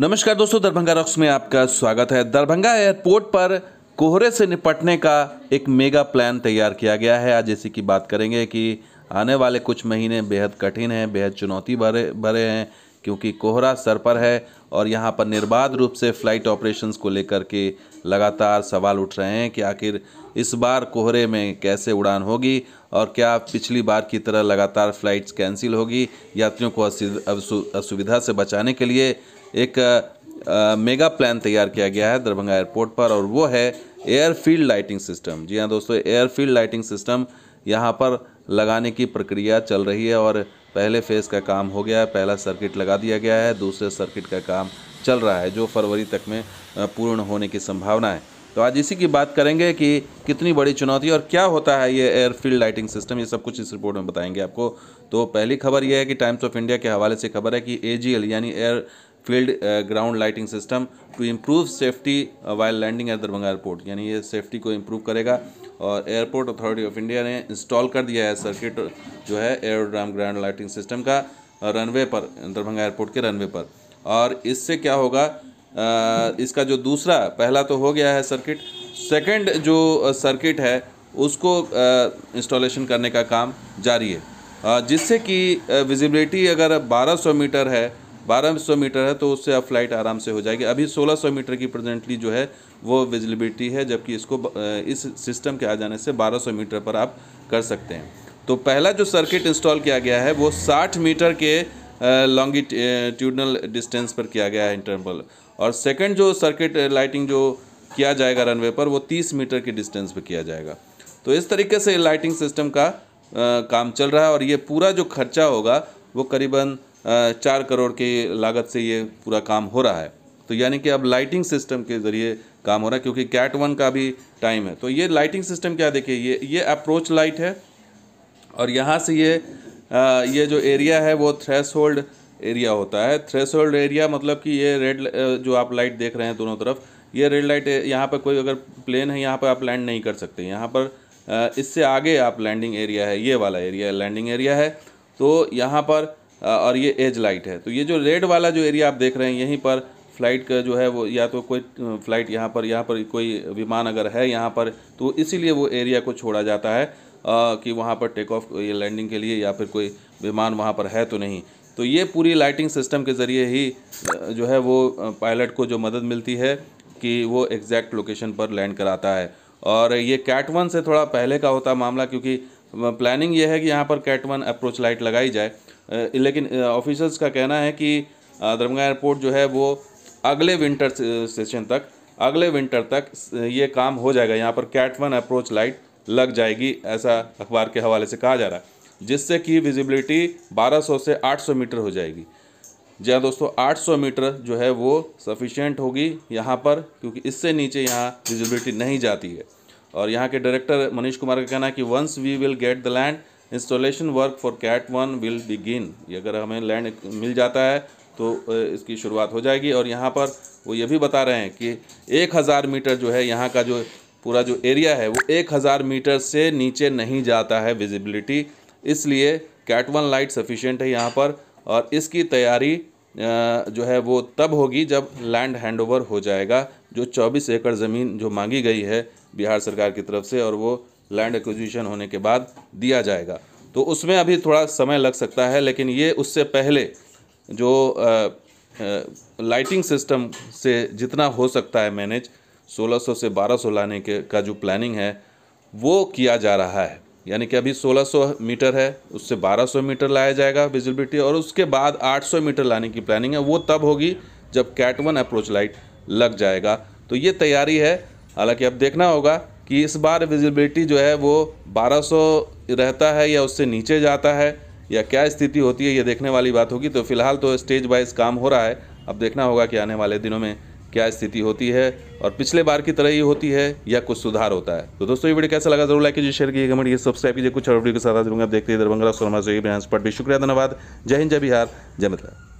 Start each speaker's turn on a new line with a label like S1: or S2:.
S1: नमस्कार दोस्तों दरभंगा रॉक्स में आपका स्वागत है दरभंगा एयरपोर्ट पर कोहरे से निपटने का एक मेगा प्लान तैयार किया गया है आज इसी की बात करेंगे कि आने वाले कुछ महीने बेहद कठिन हैं बेहद चुनौती भरे भरे हैं क्योंकि कोहरा सर पर है और यहाँ पर निर्बाध रूप से फ्लाइट ऑपरेशंस को लेकर के लगातार सवाल उठ रहे हैं कि आखिर इस बार कोहरे में कैसे उड़ान होगी और क्या पिछली बार की तरह लगातार फ्लाइट्स कैंसिल होगी यात्रियों को असुविधा से बचाने के लिए एक आ, मेगा प्लान तैयार किया गया है दरभंगा एयरपोर्ट पर और वो है एयरफील्ड लाइटिंग सिस्टम जी हाँ दोस्तों एयरफील्ड लाइटिंग सिस्टम यहाँ पर लगाने की प्रक्रिया चल रही है और पहले फेज़ का काम हो गया है पहला सर्किट लगा दिया गया है दूसरे सर्किट का काम चल रहा है जो फरवरी तक में पूर्ण होने की संभावना है तो आज इसी की बात करेंगे कि कितनी बड़ी चुनौती और क्या होता है ये एयरफील्ड लाइटिंग सिस्टम ये सब कुछ इस रिपोर्ट में बताएंगे आपको तो पहली खबर ये है कि टाइम्स ऑफ इंडिया के हवाले से खबर है कि ए यानी air field ground lighting system to improve safety while landing at Darbhanga airport यानी ये सेफ्टी को इम्प्रूव करेगा और एयरपोर्ट अथॉरिटी ऑफ इंडिया ने इंस्टॉल कर दिया है सर्किट जो है एयरोड्राम ग्रैंड लाइटिंग सिस्टम का रनवे पर दरभंगा एयरपोर्ट के रनवे पर और इससे क्या होगा आ, इसका जो दूसरा पहला तो हो गया है सर्किट सेकंड जो सर्किट है उसको इंस्टॉलेशन करने का काम जारी है जिससे कि विजिबिलिटी अगर 1200 मीटर है 1200 मीटर है तो उससे आप फ्लाइट आराम से हो जाएगी अभी 1600 मीटर की प्रेजेंटली जो है वो विजिबिलिटी है जबकि इसको इस सिस्टम के आ जाने से 1200 मीटर पर आप कर सकते हैं तो पहला जो सर्किट इंस्टॉल किया गया है वो 60 मीटर के लॉन्गिट्यूडनल डिस्टेंस पर किया गया है इंटरवल और सेकेंड जो सर्किट लाइटिंग जो किया जाएगा रनवे पर वो तीस मीटर के डिस्टेंस पर किया जाएगा तो इस तरीके से लाइटिंग सिस्टम का आ, काम चल रहा है और ये पूरा जो खर्चा होगा वो करीबन चार करोड़ की लागत से ये पूरा काम हो रहा है तो यानी कि अब लाइटिंग सिस्टम के ज़रिए काम हो रहा है क्योंकि कैट वन का भी टाइम है तो ये लाइटिंग सिस्टम क्या देखिए ये ये अप्रोच लाइट है और यहाँ से ये आ, ये जो एरिया है वो थ्रेस होल्ड एरिया होता है थ्रेस होल्ड एरिया मतलब कि ये रेड जो आप लाइट देख रहे हैं दोनों तरफ ये रेड लाइट यहाँ पर कोई अगर प्लेन है यहाँ पर आप लैंड नहीं कर सकते यहाँ पर इससे आगे आप लैंडिंग एरिया है ये वाला एरिया लैंडिंग एरिया है तो यहाँ पर और ये एज लाइट है तो ये जो रेड वाला जो एरिया आप देख रहे हैं यहीं पर फ्लाइट का जो है वो या तो कोई फ्लाइट यहाँ पर यहाँ पर कोई विमान अगर है यहाँ पर तो इसीलिए वो एरिया को छोड़ा जाता है आ, कि वहाँ पर टेक ऑफ या लैंडिंग के लिए या फिर कोई विमान वहाँ पर है तो नहीं तो ये पूरी लाइटिंग सिस्टम के ज़रिए ही जो है वो पायलट को जो मदद मिलती है कि वो एग्जैक्ट लोकेशन पर लैंड कराता है और ये कैट वन से थोड़ा पहले का होता मामला क्योंकि प्लानिंग ये है कि यहाँ पर कैट वन अप्रोच लाइट लगाई जाए लेकिन ऑफिसर्स का कहना है कि दरभंगा एयरपोर्ट जो है वो अगले विंटर सेशन तक अगले विंटर तक ये काम हो जाएगा यहाँ पर कैट वन अप्रोच लाइट लग जाएगी ऐसा अखबार के हवाले से कहा जा रहा है जिससे कि विजिबिलिटी 1200 से 800 मीटर हो जाएगी जी हाँ दोस्तों 800 मीटर जो है वो सफिशेंट होगी यहाँ पर क्योंकि इससे नीचे यहाँ विजिबिलिटी नहीं जाती है और यहाँ के डायरेक्टर मनीष कुमार का कहना है कि once we will get the land installation work for cat one will begin ये अगर हमें लैंड मिल जाता है तो इसकी शुरुआत हो जाएगी और यहाँ पर वो ये भी बता रहे हैं कि एक हज़ार मीटर जो है यहाँ का जो पूरा जो एरिया है वो एक हज़ार मीटर से नीचे नहीं जाता है विजिबिलिटी इसलिए कैट वन लाइट सफिशेंट है यहाँ पर और इसकी तैयारी जो है वो तब होगी जब लैंड हैंडओवर हो जाएगा जो 24 एकड़ ज़मीन जो मांगी गई है बिहार सरकार की तरफ से और वो लैंड एक्विजिशन होने के बाद दिया जाएगा तो उसमें अभी थोड़ा समय लग सकता है लेकिन ये उससे पहले जो आ, लाइटिंग सिस्टम से जितना हो सकता है मैनेज 1600 से 1200 लाने के का जो प्लानिंग है वो किया जा रहा है यानी कि अभी 1600 मीटर है उससे 1200 मीटर लाया जाएगा विजिबिलिटी और उसके बाद 800 मीटर लाने की प्लानिंग है वो तब होगी जब कैट वन अप्रोच लाइट लग जाएगा तो ये तैयारी है हालांकि अब देखना होगा कि इस बार विजिबिलिटी जो है वो 1200 रहता है या उससे नीचे जाता है या क्या स्थिति होती है ये देखने वाली बात होगी तो फिलहाल तो स्टेज वाइज काम हो रहा है अब देखना होगा कि आने वाले दिनों में क्या स्थिति होती है और पिछले बार की तरह ही होती है या कुछ सुधार होता है तो दोस्तों ये वीडियो कैसा लगा जरूर लाइक कीजिए शेयर कीजिए कमेंट कीजिए सब्सक्राइब कीजिए कुछ और वीडियो के साथ आज आप देखते हैं दरभंगा सोलमा से भी शुक्रिया धन्यवाद जय हिंद जय बिहार जय मतलब